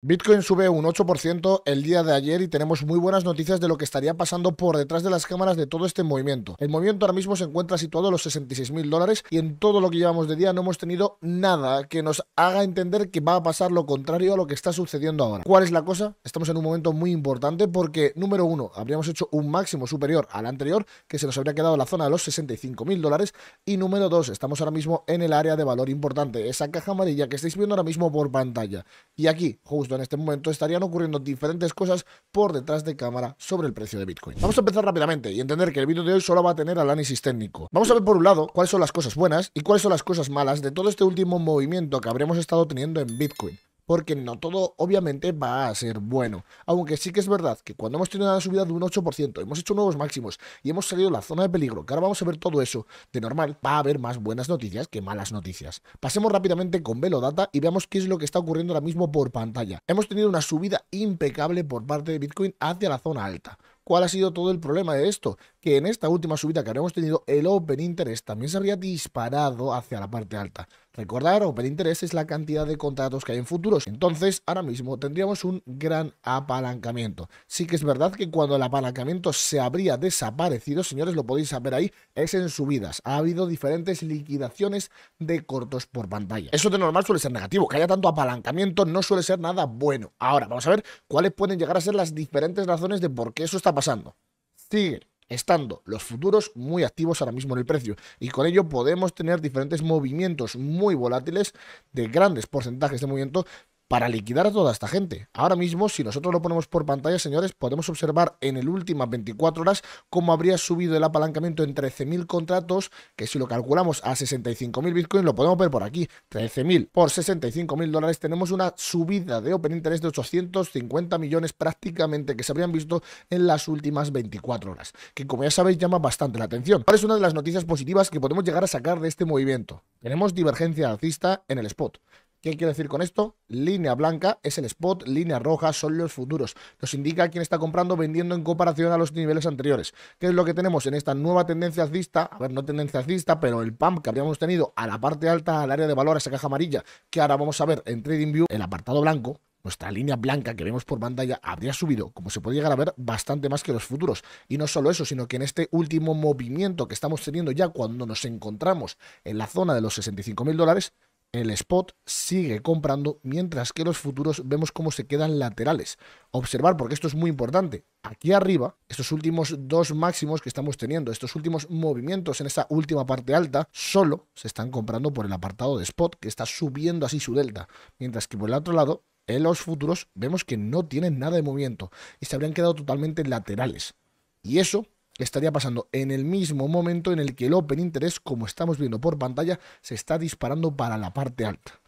Bitcoin sube un 8% el día de ayer y tenemos muy buenas noticias de lo que estaría pasando por detrás de las cámaras de todo este movimiento. El movimiento ahora mismo se encuentra situado en los 66 mil dólares y en todo lo que llevamos de día no hemos tenido nada que nos haga entender que va a pasar lo contrario a lo que está sucediendo ahora. ¿Cuál es la cosa? Estamos en un momento muy importante porque, número uno, habríamos hecho un máximo superior al anterior que se nos habría quedado la zona de los 65 mil dólares y número dos, estamos ahora mismo en el área de valor importante, esa caja amarilla que estáis viendo ahora mismo por pantalla. Y aquí, justo en este momento estarían ocurriendo diferentes cosas por detrás de cámara sobre el precio de Bitcoin. Vamos a empezar rápidamente y entender que el vídeo de hoy solo va a tener análisis técnico. Vamos a ver por un lado cuáles son las cosas buenas y cuáles son las cosas malas de todo este último movimiento que habremos estado teniendo en Bitcoin porque no todo obviamente va a ser bueno. Aunque sí que es verdad que cuando hemos tenido una subida de un 8%, hemos hecho nuevos máximos y hemos salido de la zona de peligro, que ahora vamos a ver todo eso, de normal va a haber más buenas noticias que malas noticias. Pasemos rápidamente con Velodata y veamos qué es lo que está ocurriendo ahora mismo por pantalla. Hemos tenido una subida impecable por parte de Bitcoin hacia la zona alta cuál ha sido todo el problema de esto, que en esta última subida que habíamos tenido, el Open Interest también se habría disparado hacia la parte alta. Recordar, Open Interest es la cantidad de contratos que hay en futuros. Entonces, ahora mismo tendríamos un gran apalancamiento. Sí que es verdad que cuando el apalancamiento se habría desaparecido, señores, lo podéis saber ahí, es en subidas. Ha habido diferentes liquidaciones de cortos por pantalla. Eso de normal suele ser negativo. Que haya tanto apalancamiento no suele ser nada bueno. Ahora, vamos a ver cuáles pueden llegar a ser las diferentes razones de por qué eso está pasando? Siguen estando los futuros muy activos ahora mismo en el precio y con ello podemos tener diferentes movimientos muy volátiles de grandes porcentajes de movimiento para liquidar a toda esta gente. Ahora mismo, si nosotros lo ponemos por pantalla, señores, podemos observar en el últimas 24 horas cómo habría subido el apalancamiento en 13.000 contratos, que si lo calculamos a 65.000 bitcoins, lo podemos ver por aquí, 13.000 por 65.000 dólares, tenemos una subida de Open Interest de 850 millones prácticamente que se habrían visto en las últimas 24 horas, que como ya sabéis llama bastante la atención. ¿Cuál es una de las noticias positivas que podemos llegar a sacar de este movimiento? Tenemos divergencia alcista en el spot. ¿Qué quiero decir con esto? Línea blanca es el spot, línea roja son los futuros. Nos indica quién está comprando, vendiendo en comparación a los niveles anteriores. ¿Qué es lo que tenemos en esta nueva tendencia alcista? A ver, no tendencia alcista, pero el pump que habíamos tenido a la parte alta, al área de valor, a esa caja amarilla, que ahora vamos a ver en TradingView, el apartado blanco, nuestra línea blanca que vemos por pantalla habría subido, como se puede llegar a ver, bastante más que los futuros. Y no solo eso, sino que en este último movimiento que estamos teniendo ya cuando nos encontramos en la zona de los 65 mil dólares, el spot sigue comprando mientras que los futuros vemos cómo se quedan laterales. Observar, porque esto es muy importante. Aquí arriba, estos últimos dos máximos que estamos teniendo, estos últimos movimientos en esta última parte alta, solo se están comprando por el apartado de spot que está subiendo así su delta. Mientras que por el otro lado, en los futuros, vemos que no tienen nada de movimiento y se habrían quedado totalmente laterales. Y eso estaría pasando en el mismo momento en el que el Open Interest, como estamos viendo por pantalla, se está disparando para la parte alta.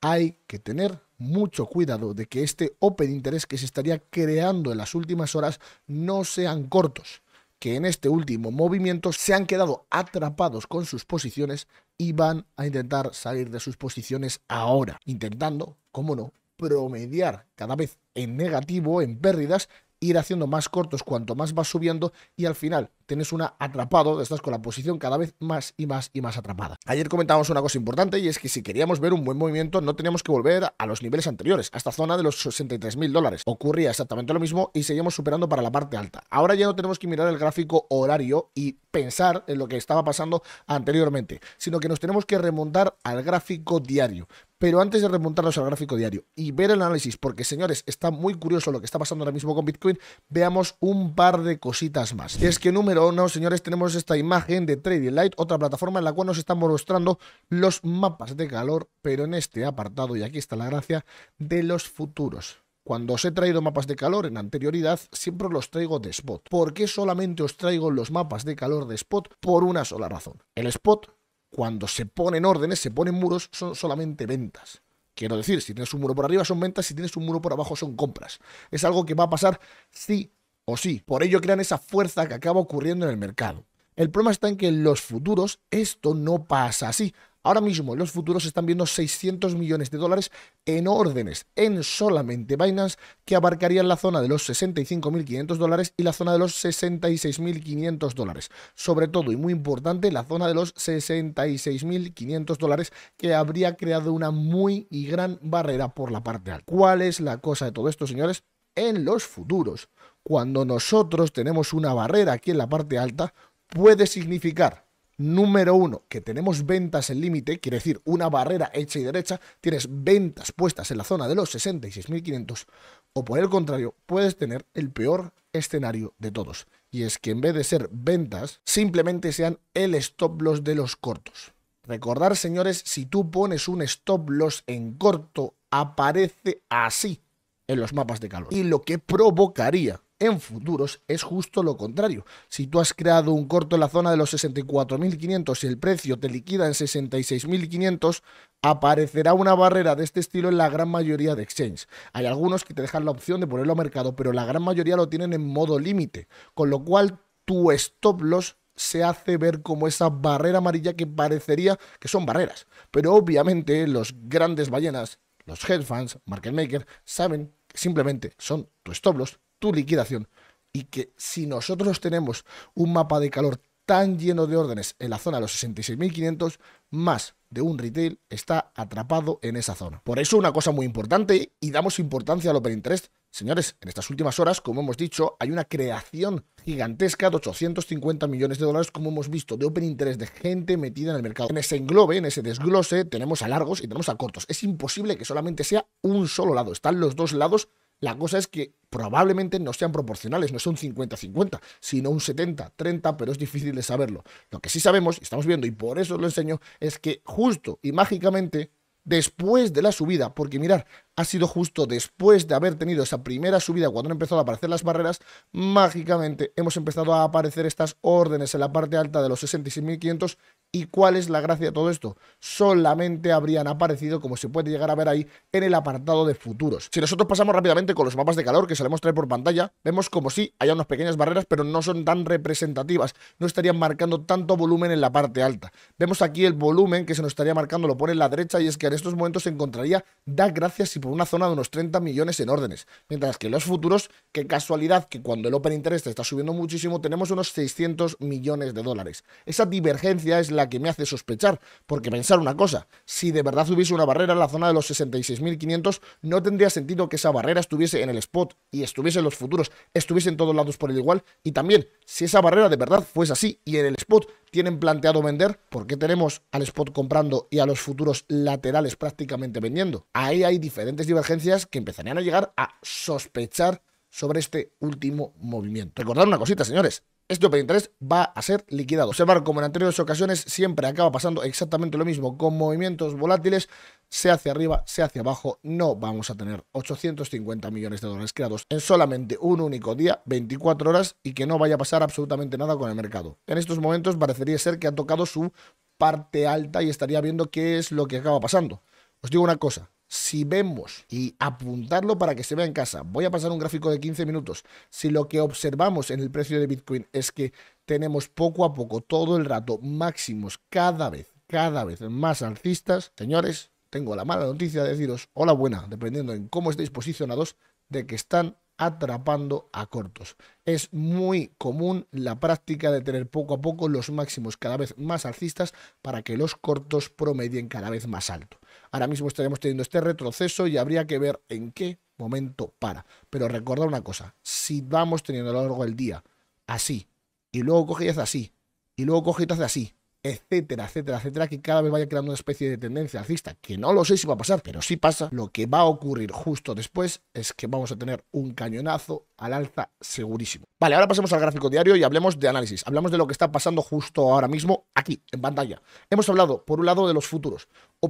Hay que tener mucho cuidado de que este Open Interest que se estaría creando en las últimas horas no sean cortos, que en este último movimiento se han quedado atrapados con sus posiciones y van a intentar salir de sus posiciones ahora, intentando, como no, promediar cada vez en negativo, en pérdidas, ir haciendo más cortos cuanto más vas subiendo y al final tienes una atrapado, estás con la posición cada vez más y más y más atrapada. Ayer comentábamos una cosa importante y es que si queríamos ver un buen movimiento no teníamos que volver a los niveles anteriores, a esta zona de los 63 mil dólares. Ocurría exactamente lo mismo y seguimos superando para la parte alta. Ahora ya no tenemos que mirar el gráfico horario y pensar en lo que estaba pasando anteriormente, sino que nos tenemos que remontar al gráfico diario. Pero antes de remontarnos al gráfico diario y ver el análisis, porque señores, está muy curioso lo que está pasando ahora mismo con Bitcoin, veamos un par de cositas más. es que número uno, señores, tenemos esta imagen de Trading Light, otra plataforma en la cual nos estamos mostrando los mapas de calor, pero en este apartado, y aquí está la gracia, de los futuros. Cuando os he traído mapas de calor en anterioridad, siempre los traigo de spot. ¿Por qué solamente os traigo los mapas de calor de spot? Por una sola razón. El spot cuando se ponen órdenes, se ponen muros, son solamente ventas. Quiero decir, si tienes un muro por arriba son ventas, si tienes un muro por abajo son compras. Es algo que va a pasar sí o sí. Por ello crean esa fuerza que acaba ocurriendo en el mercado. El problema está en que en los futuros esto no pasa así. Ahora mismo los futuros están viendo 600 millones de dólares en órdenes en solamente Binance que abarcarían la zona de los 65.500 dólares y la zona de los 66.500 dólares. Sobre todo y muy importante la zona de los 66.500 dólares que habría creado una muy y gran barrera por la parte alta. ¿Cuál es la cosa de todo esto, señores? En los futuros, cuando nosotros tenemos una barrera aquí en la parte alta, puede significar número uno, que tenemos ventas en límite, quiere decir una barrera hecha y derecha, tienes ventas puestas en la zona de los 66.500, o por el contrario, puedes tener el peor escenario de todos, y es que en vez de ser ventas, simplemente sean el stop loss de los cortos. Recordar, señores, si tú pones un stop loss en corto, aparece así en los mapas de calor. Y lo que provocaría en futuros es justo lo contrario. Si tú has creado un corto en la zona de los 64.500 y el precio te liquida en 66.500, aparecerá una barrera de este estilo en la gran mayoría de exchanges. Hay algunos que te dejan la opción de ponerlo a mercado, pero la gran mayoría lo tienen en modo límite, con lo cual tu stop loss se hace ver como esa barrera amarilla que parecería que son barreras. Pero obviamente los grandes ballenas, los hedge funds, market makers, saben que simplemente son tu stop loss tu liquidación y que si nosotros tenemos un mapa de calor tan lleno de órdenes en la zona de los 66.500, más de un retail está atrapado en esa zona. Por eso una cosa muy importante y damos importancia al Open Interest. Señores, en estas últimas horas, como hemos dicho, hay una creación gigantesca de 850 millones de dólares, como hemos visto, de Open Interest, de gente metida en el mercado. En ese englobe, en ese desglose, tenemos a largos y tenemos a cortos. Es imposible que solamente sea un solo lado. Están los dos lados la cosa es que probablemente no sean proporcionales, no son 50-50, sino un 70-30, pero es difícil de saberlo. Lo que sí sabemos, y estamos viendo, y por eso lo enseño, es que justo y mágicamente después de la subida, porque mirar, ha sido justo después de haber tenido esa primera subida cuando han empezado a aparecer las barreras, mágicamente hemos empezado a aparecer estas órdenes en la parte alta de los 66.500 ¿Y cuál es la gracia de todo esto? Solamente habrían aparecido, como se puede llegar a ver ahí, en el apartado de futuros. Si nosotros pasamos rápidamente con los mapas de calor que solemos traer por pantalla, vemos como sí, hay unas pequeñas barreras, pero no son tan representativas, no estarían marcando tanto volumen en la parte alta. Vemos aquí el volumen que se nos estaría marcando, lo pone en la derecha, y es que en estos momentos se encontraría, da gracias y por una zona de unos 30 millones en órdenes. Mientras que los futuros, qué casualidad que cuando el Open Interest está subiendo muchísimo, tenemos unos 600 millones de dólares. Esa divergencia es la la que me hace sospechar, porque pensar una cosa, si de verdad hubiese una barrera en la zona de los 66.500, no tendría sentido que esa barrera estuviese en el spot y estuviese en los futuros, estuviese en todos lados por el igual, y también, si esa barrera de verdad fuese así y en el spot tienen planteado vender, ¿por qué tenemos al spot comprando y a los futuros laterales prácticamente vendiendo? Ahí hay diferentes divergencias que empezarían a llegar a sospechar sobre este último movimiento. Recordad una cosita, señores. Este Open Interest va a ser liquidado. Observar como en anteriores ocasiones siempre acaba pasando exactamente lo mismo. Con movimientos volátiles, sea hacia arriba, sea hacia abajo, no vamos a tener 850 millones de dólares creados en solamente un único día, 24 horas, y que no vaya a pasar absolutamente nada con el mercado. En estos momentos parecería ser que ha tocado su parte alta y estaría viendo qué es lo que acaba pasando. Os digo una cosa, si vemos y apuntarlo para que se vea en casa, voy a pasar un gráfico de 15 minutos, si lo que observamos en el precio de Bitcoin es que tenemos poco a poco todo el rato máximos cada vez, cada vez más alcistas, señores, tengo la mala noticia de deciros, la buena, dependiendo en cómo estéis posicionados, de que están atrapando a cortos. Es muy común la práctica de tener poco a poco los máximos cada vez más alcistas para que los cortos promedien cada vez más alto. Ahora mismo estaremos teniendo este retroceso y habría que ver en qué momento para. Pero recordar una cosa, si vamos teniendo a lo largo del día así, y luego coge y hace así, y luego coge y hace así, etcétera, etcétera, etcétera, que cada vez vaya creando una especie de tendencia alcista, que no lo sé si va a pasar, pero si pasa, lo que va a ocurrir justo después es que vamos a tener un cañonazo al alza segurísimo. Vale, ahora pasemos al gráfico diario y hablemos de análisis, hablamos de lo que está pasando justo ahora mismo aquí, en pantalla. Hemos hablado, por un lado, de los futuros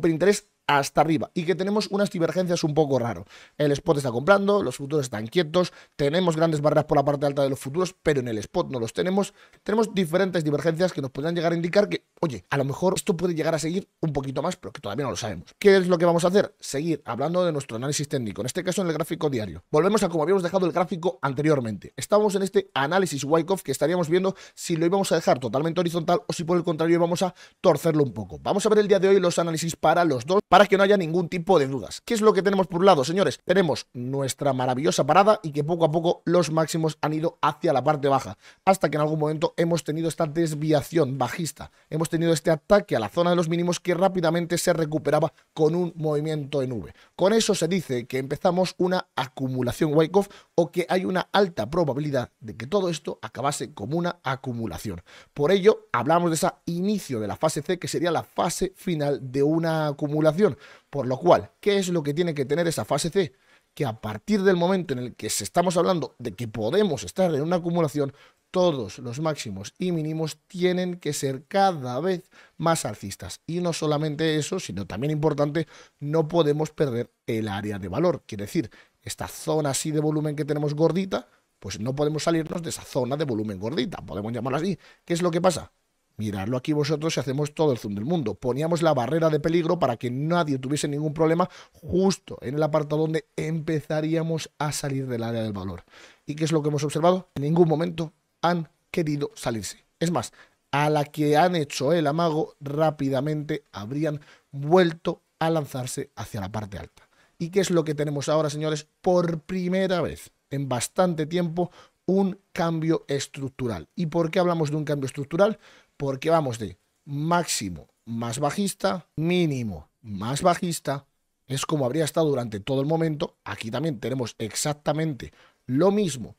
interés hasta arriba y que tenemos unas divergencias un poco raro. El spot está comprando, los futuros están quietos, tenemos grandes barreras por la parte alta de los futuros, pero en el spot no los tenemos. Tenemos diferentes divergencias que nos podrían llegar a indicar que, oye, a lo mejor esto puede llegar a seguir un poquito más, pero que todavía no lo sabemos. ¿Qué es lo que vamos a hacer? Seguir hablando de nuestro análisis técnico, en este caso en el gráfico diario. Volvemos a como habíamos dejado el gráfico anteriormente. Estamos en este análisis Wyckoff que estaríamos viendo si lo íbamos a dejar totalmente horizontal o si por el contrario íbamos a torcerlo un poco. Vamos a ver el día de hoy los análisis para los dos, para que no haya ningún tipo de dudas. ¿Qué es lo que tenemos por un lado, señores? Tenemos nuestra maravillosa parada y que poco a poco los máximos han ido hacia la parte baja, hasta que en algún momento hemos tenido esta desviación bajista. Hemos tenido este ataque a la zona de los mínimos que rápidamente se recuperaba con un movimiento en V. Con eso se dice que empezamos una acumulación off o que hay una alta probabilidad de que todo esto acabase como una acumulación. Por ello, hablamos de ese inicio de la fase C, que sería la fase final de una acumulación. Por lo cual, ¿qué es lo que tiene que tener esa fase C? Que a partir del momento en el que estamos hablando de que podemos estar en una acumulación, todos los máximos y mínimos tienen que ser cada vez más alcistas. Y no solamente eso, sino también importante, no podemos perder el área de valor. Quiere decir, esta zona así de volumen que tenemos gordita, pues no podemos salirnos de esa zona de volumen gordita, podemos llamarla así. ¿Qué es lo que pasa? Mirarlo aquí vosotros y hacemos todo el zoom del mundo. Poníamos la barrera de peligro para que nadie tuviese ningún problema justo en el apartado donde empezaríamos a salir del área del valor. ¿Y qué es lo que hemos observado? En ningún momento han querido salirse. Es más, a la que han hecho el amago, rápidamente habrían vuelto a lanzarse hacia la parte alta. ¿Y qué es lo que tenemos ahora, señores? Por primera vez en bastante tiempo, un cambio estructural. ¿Y por qué hablamos de un cambio estructural? porque vamos de máximo más bajista, mínimo más bajista, es como habría estado durante todo el momento. Aquí también tenemos exactamente lo mismo.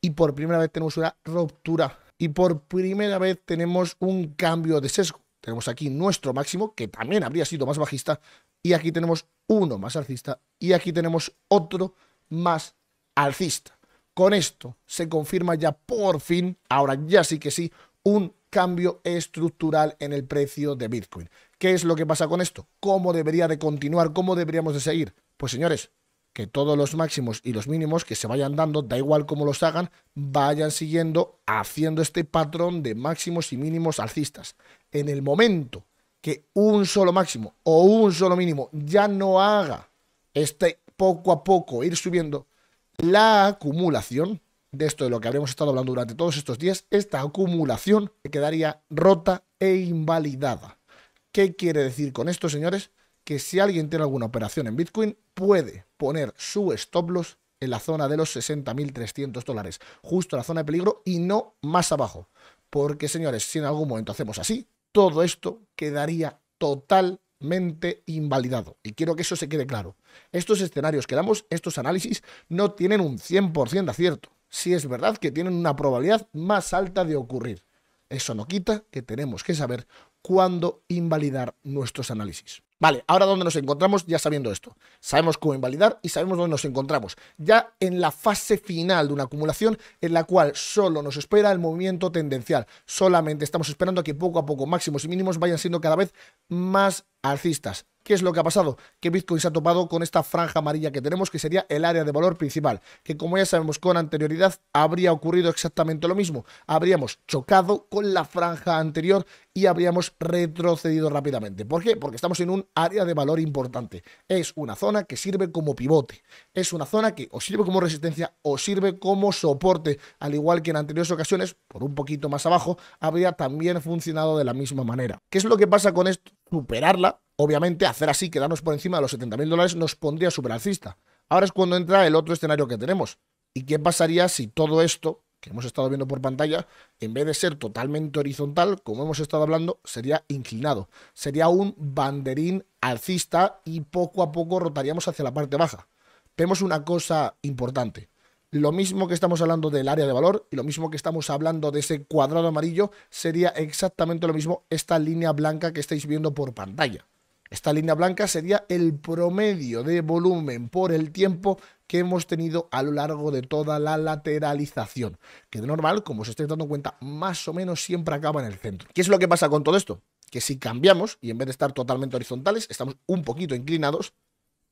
Y por primera vez tenemos una ruptura. Y por primera vez tenemos un cambio de sesgo. Tenemos aquí nuestro máximo, que también habría sido más bajista. Y aquí tenemos uno más alcista. Y aquí tenemos otro más alcista. Con esto se confirma ya por fin, ahora ya sí que sí, un cambio estructural en el precio de Bitcoin. ¿Qué es lo que pasa con esto? ¿Cómo debería de continuar? ¿Cómo deberíamos de seguir? Pues señores, que todos los máximos y los mínimos que se vayan dando, da igual cómo los hagan, vayan siguiendo haciendo este patrón de máximos y mínimos alcistas. En el momento que un solo máximo o un solo mínimo ya no haga este poco a poco ir subiendo, la acumulación de esto de lo que habremos estado hablando durante todos estos días, esta acumulación quedaría rota e invalidada. ¿Qué quiere decir con esto, señores? Que si alguien tiene alguna operación en Bitcoin, puede poner su stop loss en la zona de los 60.300 dólares, justo en la zona de peligro y no más abajo. Porque, señores, si en algún momento hacemos así, todo esto quedaría totalmente invalidado. Y quiero que eso se quede claro. Estos escenarios que damos, estos análisis, no tienen un 100% de acierto. Si es verdad que tienen una probabilidad más alta de ocurrir. Eso no quita que tenemos que saber cuándo invalidar nuestros análisis. Vale, ahora dónde nos encontramos ya sabiendo esto. Sabemos cómo invalidar y sabemos dónde nos encontramos. Ya en la fase final de una acumulación en la cual solo nos espera el movimiento tendencial. Solamente estamos esperando a que poco a poco máximos y mínimos vayan siendo cada vez más alcistas. ¿Qué es lo que ha pasado? Que Bitcoin se ha topado con esta franja amarilla que tenemos, que sería el área de valor principal, que como ya sabemos con anterioridad, habría ocurrido exactamente lo mismo. Habríamos chocado con la franja anterior y habríamos retrocedido rápidamente. ¿Por qué? Porque estamos en un área de valor importante. Es una zona que sirve como pivote. Es una zona que o sirve como resistencia o sirve como soporte. Al igual que en anteriores ocasiones, por un poquito más abajo, habría también funcionado de la misma manera. ¿Qué es lo que pasa con esto? Superarla Obviamente, hacer así, quedarnos por encima de los 70.000 dólares, nos pondría super alcista. Ahora es cuando entra el otro escenario que tenemos. ¿Y qué pasaría si todo esto que hemos estado viendo por pantalla, en vez de ser totalmente horizontal, como hemos estado hablando, sería inclinado. Sería un banderín alcista y poco a poco rotaríamos hacia la parte baja. Vemos una cosa importante. Lo mismo que estamos hablando del área de valor y lo mismo que estamos hablando de ese cuadrado amarillo sería exactamente lo mismo esta línea blanca que estáis viendo por pantalla. Esta línea blanca sería el promedio de volumen por el tiempo que hemos tenido a lo largo de toda la lateralización, que de normal, como os estáis dando cuenta, más o menos siempre acaba en el centro. ¿Qué es lo que pasa con todo esto? Que si cambiamos y en vez de estar totalmente horizontales, estamos un poquito inclinados,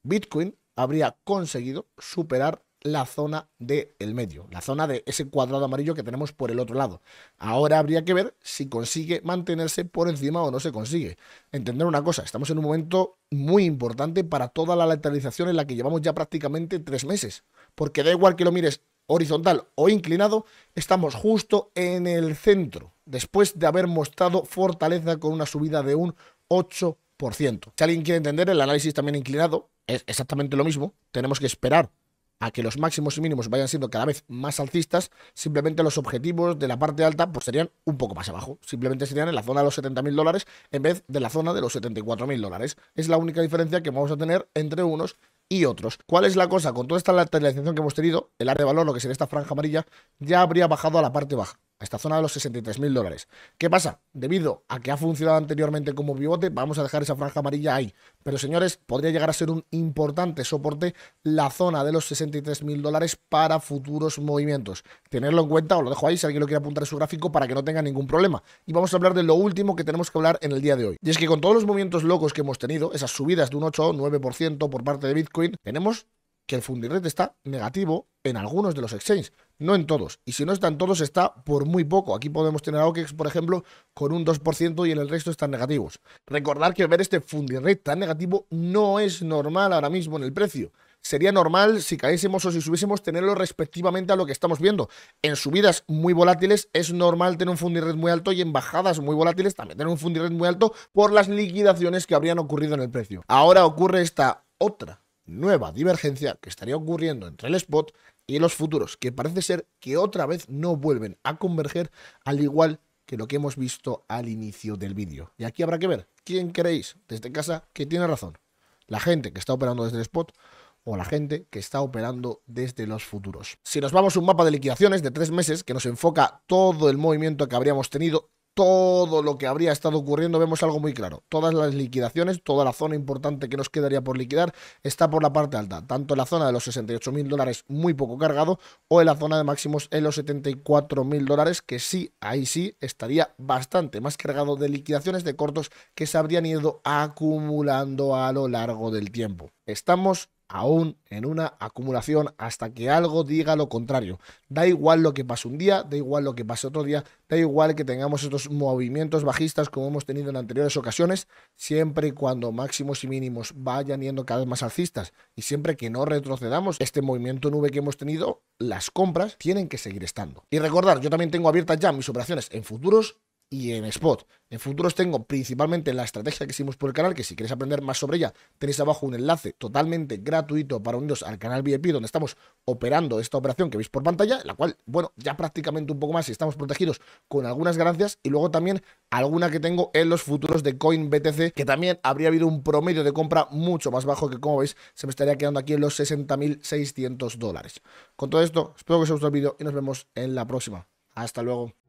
Bitcoin habría conseguido superar la zona del el medio, la zona de ese cuadrado amarillo que tenemos por el otro lado. Ahora habría que ver si consigue mantenerse por encima o no se consigue. Entender una cosa, estamos en un momento muy importante para toda la lateralización en la que llevamos ya prácticamente tres meses, porque da igual que lo mires horizontal o inclinado, estamos justo en el centro, después de haber mostrado fortaleza con una subida de un 8%. Si alguien quiere entender el análisis también inclinado, es exactamente lo mismo, tenemos que esperar a que los máximos y mínimos vayan siendo cada vez más alcistas, simplemente los objetivos de la parte alta pues serían un poco más abajo. Simplemente serían en la zona de los 70.000 dólares en vez de la zona de los 74.000 dólares. Es la única diferencia que vamos a tener entre unos y otros. ¿Cuál es la cosa? Con toda esta lateralización que hemos tenido, el área de valor, lo que sería esta franja amarilla, ya habría bajado a la parte baja esta zona de los 63 mil dólares. ¿Qué pasa? Debido a que ha funcionado anteriormente como pivote, vamos a dejar esa franja amarilla ahí. Pero señores, podría llegar a ser un importante soporte la zona de los 63 mil dólares para futuros movimientos. Tenerlo en cuenta, o lo dejo ahí si alguien lo quiere apuntar en su gráfico para que no tenga ningún problema. Y vamos a hablar de lo último que tenemos que hablar en el día de hoy. Y es que con todos los movimientos locos que hemos tenido, esas subidas de un 8 o 9% por parte de Bitcoin, tenemos que el fundirred está negativo en algunos de los exchanges, no en todos. Y si no está en todos, está por muy poco. Aquí podemos tener OKEX, por ejemplo, con un 2% y en el resto están negativos. Recordar que ver este fundirred tan negativo no es normal ahora mismo en el precio. Sería normal si caésemos o si subiésemos tenerlo respectivamente a lo que estamos viendo. En subidas muy volátiles es normal tener un fundirred muy alto y en bajadas muy volátiles también tener un fundirred muy alto por las liquidaciones que habrían ocurrido en el precio. Ahora ocurre esta otra nueva divergencia que estaría ocurriendo entre el spot y los futuros, que parece ser que otra vez no vuelven a converger al igual que lo que hemos visto al inicio del vídeo. Y aquí habrá que ver quién creéis desde casa que tiene razón, la gente que está operando desde el spot o la gente que está operando desde los futuros. Si nos vamos a un mapa de liquidaciones de tres meses que nos enfoca todo el movimiento que habríamos tenido todo lo que habría estado ocurriendo, vemos algo muy claro. Todas las liquidaciones, toda la zona importante que nos quedaría por liquidar está por la parte alta, tanto en la zona de los 68.000 mil dólares muy poco cargado o en la zona de máximos en los 74.000 mil dólares, que sí, ahí sí estaría bastante más cargado de liquidaciones de cortos que se habrían ido acumulando a lo largo del tiempo. Estamos aún en una acumulación hasta que algo diga lo contrario. Da igual lo que pase un día, da igual lo que pase otro día, da igual que tengamos estos movimientos bajistas como hemos tenido en anteriores ocasiones, siempre y cuando máximos y mínimos vayan yendo cada vez más alcistas y siempre que no retrocedamos este movimiento nube que hemos tenido, las compras tienen que seguir estando. Y recordar, yo también tengo abiertas ya mis operaciones en futuros y en Spot. En futuros tengo principalmente la estrategia que hicimos por el canal, que si queréis aprender más sobre ella, tenéis abajo un enlace totalmente gratuito para uniros al canal VIP, donde estamos operando esta operación que veis por pantalla, la cual, bueno, ya prácticamente un poco más y estamos protegidos con algunas ganancias, y luego también alguna que tengo en los futuros de CoinBTC, que también habría habido un promedio de compra mucho más bajo que, como veis, se me estaría quedando aquí en los 60.600 dólares. Con todo esto, espero que os haya gustado el vídeo y nos vemos en la próxima. Hasta luego.